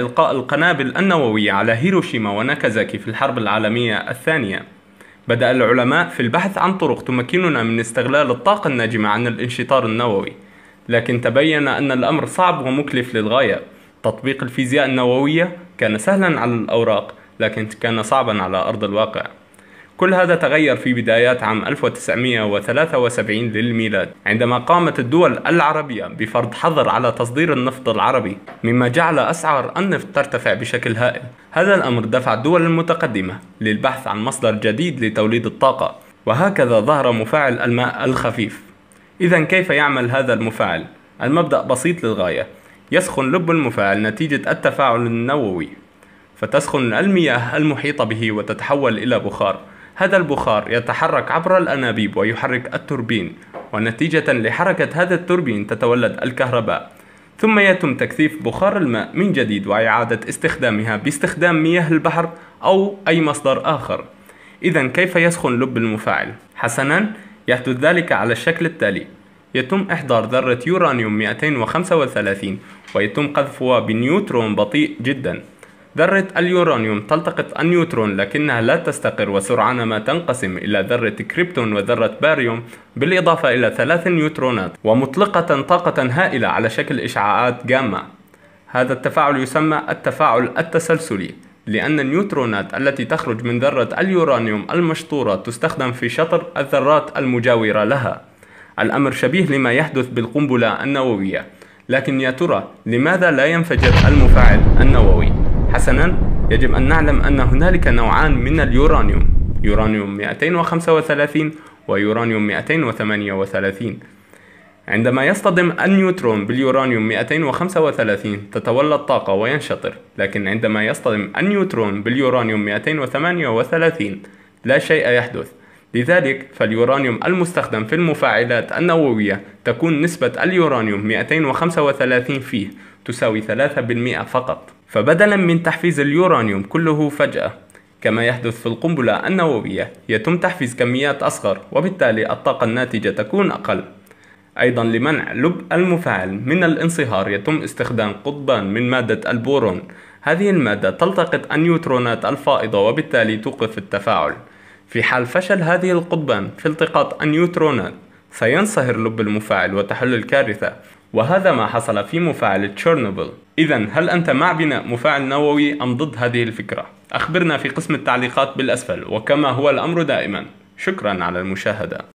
إلقاء القنابل النووية على هيروشيما وناكازاكي في الحرب العالمية الثانية بدأ العلماء في البحث عن طرق تمكننا من استغلال الطاقة الناجمة عن الانشطار النووي لكن تبين أن الأمر صعب ومكلف للغاية تطبيق الفيزياء النووية كان سهلا على الأوراق لكن كان صعبا على أرض الواقع كل هذا تغير في بدايات عام 1973 للميلاد عندما قامت الدول العربية بفرض حظر على تصدير النفط العربي مما جعل أسعار النفط ترتفع بشكل هائل هذا الأمر دفع الدول المتقدمة للبحث عن مصدر جديد لتوليد الطاقة وهكذا ظهر مفاعل الماء الخفيف إذا كيف يعمل هذا المفاعل؟ المبدأ بسيط للغاية يسخن لب المفاعل نتيجة التفاعل النووي فتسخن المياه المحيطة به وتتحول إلى بخار هذا البخار يتحرك عبر الأنابيب ويحرك التوربين ونتيجة لحركة هذا التوربين تتولد الكهرباء ثم يتم تكثيف بخار الماء من جديد وإعادة استخدامها باستخدام مياه البحر أو أي مصدر آخر إذا كيف يسخن لب المفاعل؟ حسنا يحدث ذلك على الشكل التالي يتم إحضار ذرة يورانيوم 235 ويتم قذفها بنيوترون بطيء جدا ذرة اليورانيوم تلتقط النيوترون لكنها لا تستقر وسرعان ما تنقسم إلى ذرة كريبتون وذرة باريوم بالإضافة إلى ثلاث نيوترونات ومطلقة طاقة هائلة على شكل إشعاعات جاما هذا التفاعل يسمى التفاعل التسلسلي لأن النيوترونات التي تخرج من ذرة اليورانيوم المشطورة تستخدم في شطر الذرات المجاورة لها الأمر شبيه لما يحدث بالقنبلة النووية لكن يا ترى لماذا لا ينفجر المفاعل النووي؟ حسنا يجب أن نعلم أن هنالك نوعان من اليورانيوم يورانيوم 235 ويورانيوم 238 عندما يصطدم النيوترون باليورانيوم 235 تتولى الطاقة وينشطر لكن عندما يصطدم النيوترون باليورانيوم 238 لا شيء يحدث لذلك فاليورانيوم المستخدم في المفاعلات النووية تكون نسبة اليورانيوم 235 فيه تساوي 3% فقط فبدلا من تحفيز اليورانيوم كله فجأة كما يحدث في القنبلة النووية يتم تحفيز كميات أصغر وبالتالي الطاقة الناتجة تكون أقل أيضا لمنع لب المفاعل من الانصهار يتم استخدام قضبان من مادة البورون هذه المادة تلتقط النيوترونات الفائضة وبالتالي توقف التفاعل في حال فشل هذه القضبان في التقاط النيوترونات سينصهر لب المفاعل وتحل الكارثة وهذا ما حصل في مفاعل تشيرنوبل إذا هل أنت مع بناء مفاعل نووي أم ضد هذه الفكرة؟ أخبرنا في قسم التعليقات بالأسفل وكما هو الأمر دائما شكرا على المشاهدة